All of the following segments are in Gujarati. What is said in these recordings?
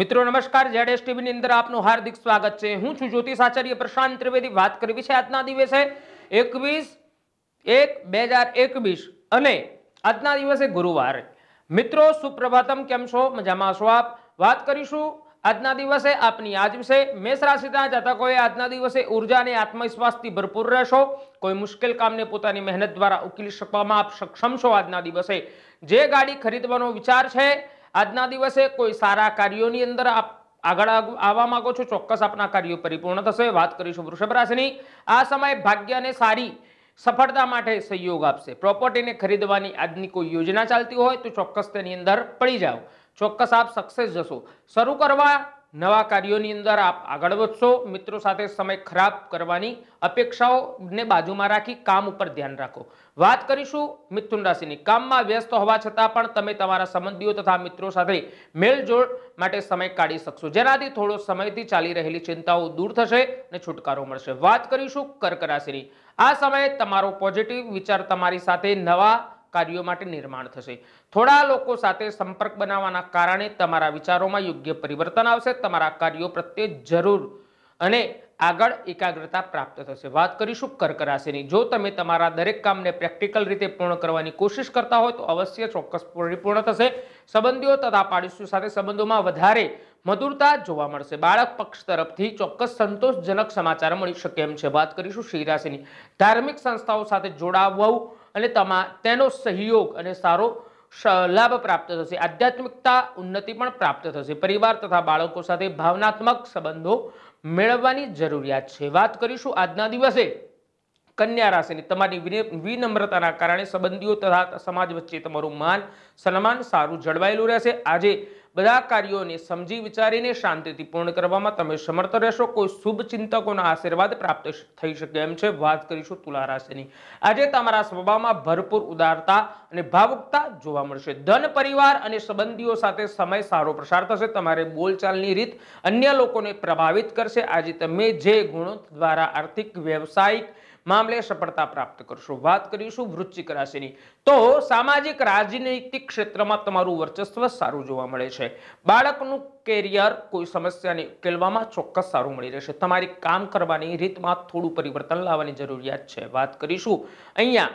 મિત્રો નમસ્કાર જેડ એસ ટીવીની અંદર આપનું હાર્દિક સ્વાગત છે હું છું જ્યોતિષ આચાર્ય પ્રશાંત ત્રિવેદી વાત કરવી છે આજના દિવસે એકવીસ એક બે હજાર એકવીસ અને આજના દિવસે ગુરુવાર મિત્રો સુપ્રભાતમ કેમ છો મજામાં છો આપ વાત કરીશું આજના દિવસે આપની આજ વિશે મેષ રાશિના જાતકોએ આજના દિવસે ઉર્જા અને આત્મવિશ્વાસથી ભરપૂર રહેશો કોઈ મુશ્કેલ કામને પોતાની મહેનત દ્વારા ઉકેલી શકવામાં આપ સક્ષમ છો આજના દિવસે જે ગાડી ખરીદવાનો વિચાર છે આજના દિવસે કોઈ સારા કાર્યોની અંદર આપ આગળ આવવા માંગો છો ચોક્કસ આપના કાર્યો પરિપૂર્ણ થશે વાત કરીશું વૃષભ રાશિની આ સમયે ભાગ્યને સારી સફળતા માટે સહયોગ આપશે પ્રોપર્ટીને ખરીદવાની આજની કોઈ યોજના ચાલતી હોય તો ચોક્કસ તેની અંદર પડી જાઓ ચોક્કસ આપ સક્સેસ જશો શરૂ કરવા નવા કાર્યોની અંદર આપ આગળ વધશો મિત્રો સાથે સમય ખરાબ કરવાની અપેક્ષાઓને બાજુમાં રાખી કામ ઉપર ધ્યાન રાખો વાત કરીશું મિથુન રાશિની કામમાં વ્યસ્ત હોવા છતાં પણ તમે તમારા સંબંધીઓ તથા મિત્રો સાથે મેળજોળ માટે સમય કાઢી શકશો જેનાથી થોડો સમયથી ચાલી રહેલી ચિંતાઓ દૂર થશે અને છુટકારો મળશે વાત કરીશું કર્ક રાશિની આ સમયે તમારો પોઝિટિવ વિચાર તમારી સાથે નવા કાર્યો માટે નિર્માણ થશે થોડા લોકો સાથે સંપર્ક બનાવવાના કારણે તમારા વિચારોમાં યોગ્ય પરિવર્તન આવશે તમારા કાર્યો પ્રત્યે જરૂર અને આગળ એકાગ્રતા પ્રાપ્ત થશે વાત કરીશું કર્ક રાશિની જો તમે તમારા દરેક કામને પ્રેક્ટિકલ રીતે પૂર્ણ કરવાની કોશિશ કરતા હોય તો અવશ્ય ચોક્કસ પરિપૂર્ણ થશે સંબંધીઓ તથા પાડોશીઓ સાથે સંબંધોમાં વધારે મધુરતા જોવા મળશે બાળક પક્ષ તરફથી ચોક્કસ સંતોષજનક સમાચાર મળી શકે એમ છે વાત કરીશું શ્રી રાશિની ધાર્મિક સંસ્થાઓ સાથે જોડાવવું અને તમા તેનો સહયોગ અને સારો લાભ પ્રાપ્ત થશે આધ્યાત્મિકતા ઉન્નતિ પણ પ્રાપ્ત થશે પરિવાર તથા બાળકો સાથે ભાવનાત્મક સંબંધો મેળવવાની જરૂરિયાત છે વાત કરીશું આજના દિવસે કન્યા રાશિની તમારી વિનમ્રતાના કારણે સંબંધીઓ તથા સમાજ વચ્ચે તમારું માન સન્માન સારું જળવાયેલું રહેશે આજે બધા કાર્યોને સમજી વિચારીને શાંતિથી પૂર્ણ કરવામાં તમે સમર્થ રહેશો કોઈ શુભ ચિંતકોના આશીર્વાદ પ્રાપ્ત થઈ શકે એમ છે વાત કરીશું તુલા રાશિની આજે તમારા સ્વભાવમાં ભરપૂર ઉદારતા અને ભાવુકતા જોવા મળશે ધન પરિવાર અને સંબંધીઓ સાથે સમય સારો પ્રસાર થશે તમારે બોલચાલની રીત અન્ય લોકોને પ્રભાવિત કરશે આજે તમે જે ગુણો દ્વારા આર્થિક વ્યવસાયિક મામલે સફળતા પ્રાપ્ત કરશો વાત કરીશું વૃશ્ચિક રાશિની તો સામાજિક રાજનૈતિક ક્ષેત્રમાં તમારું વર્ચસ્વ સારું જોવા મળે છે બાળકનું કેરિયર કોઈ સમસ્યાને ઉકેલવામાં ચોક્કસ સારું મળી રહેશે તમારી કામ કરવાની રીતમાં થોડું પરિવર્તન લાવવાની જરૂરિયાત છે વાત કરીશું અહીંયા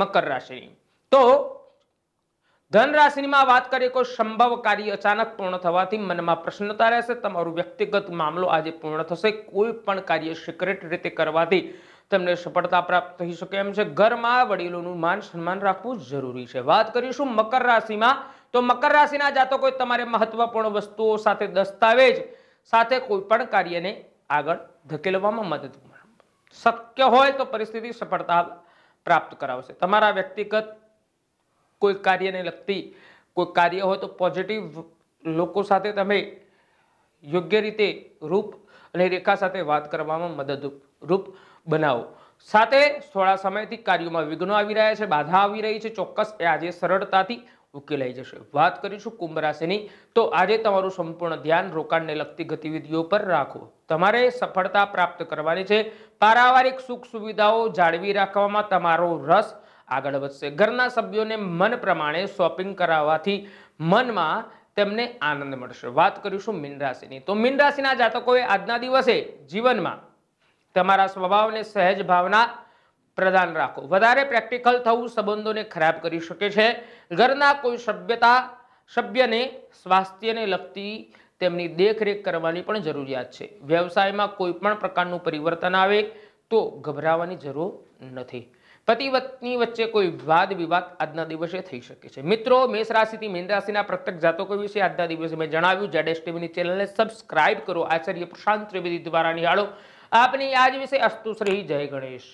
મકર રાશિની તો ધન રાશિમાં વાત કરીએ કોઈ સંભવ કાર્ય અચાનક પૂર્ણ થવાથી મનમાં પ્રસન્નતા રહેશે તમારું વ્યક્તિગત મામલો આજે પૂર્ણ થશે કોઈ પણ કાર્ય સિક્રેટ રીતે કરવાથી તેમને સફળતા પ્રાપ્ત થઈ શકે એમ છે ઘરમાં વડીલોનું માન સન્માન રાખવું જરૂરી છે વાત કરીશું મકર રાશિમાં તો મકર રાશિના જાતકોએ તમારે મહત્વપૂર્ણ વસ્તુઓ સાથે દસ્તાવેજ સાથે કોઈ પણ કાર્યને આગળ ધકેલવામાં મદદ શક્ય હોય તો પરિસ્થિતિ સફળતા પ્રાપ્ત કરાવશે તમારા વ્યક્તિગત કોઈ કાર્યને લગતી કોઈ કાર્ય હોય તો પોઝિટિવ લોકો સાથે તમે યોગ્ય રીતે રૂપ અને રેખા સાથે વાત કરવામાં મદદરૂપ રૂપ બનાવો સાથે થોડા સમયથી કાર્યોમાં વિઘ્નો આવી રહ્યા છે બાધા આવી રહી છે ચોક્કસ એ આજે સરળતાથી ઉકેલાઈ જશે વાત કરીશું કુંભ રાશિની તો આજે તમારું સંપૂર્ણ ધ્યાન રોકાણને લગતી ગતિવિધિઓ પર રાખો તમારે સફળતા પ્રાપ્ત કરવાની છે પારિવારિક સુખ સુવિધાઓ જાળવી રાખવામાં તમારો રસ આગળ વધશે ઘરના સભ્યોને મન પ્રમાણે શોપિંગ કરાવવાથી મનમાં તેમને આનંદ મળશે વાત કરીશું મીન રાશિની તો મીન રાશિના જાતકોએ આજના દિવસે જીવનમાં તમારા સ્વભાવને સહેજ ભાવના પ્રદાન રાખો વધારે પ્રેક્ટિકલ થવું સંબંધોને ખરાબ કરી શકે છે ઘરના કોઈ સભ્યતા સભ્યને સ્વાસ્થ્યને લગતી તેમની દેખરેખ કરવાની પણ જરૂરિયાત છે વ્યવસાયમાં કોઈ પણ પ્રકારનું પરિવર્તન આવે તો ગભરાવાની જરૂર નથી પતિ પત્ની વચ્ચે કોઈ વાદ વિવાદ આજના દિવસે થઈ શકે છે મિત્રો મેષ રાશિથી મીન રાશિના પ્રત્યેક જાતકો વિશે આજના દિવસે મેં જણાવ્યું જેડ એસ ટીવીની ચેનલને સબસ્ક્રાઇબ કરો આચાર્ય પ્રશાંત ત્રિવેદી દ્વારા નિહાળો આપની આજ વિશે અસ્તુશ્રી જય ગણેશ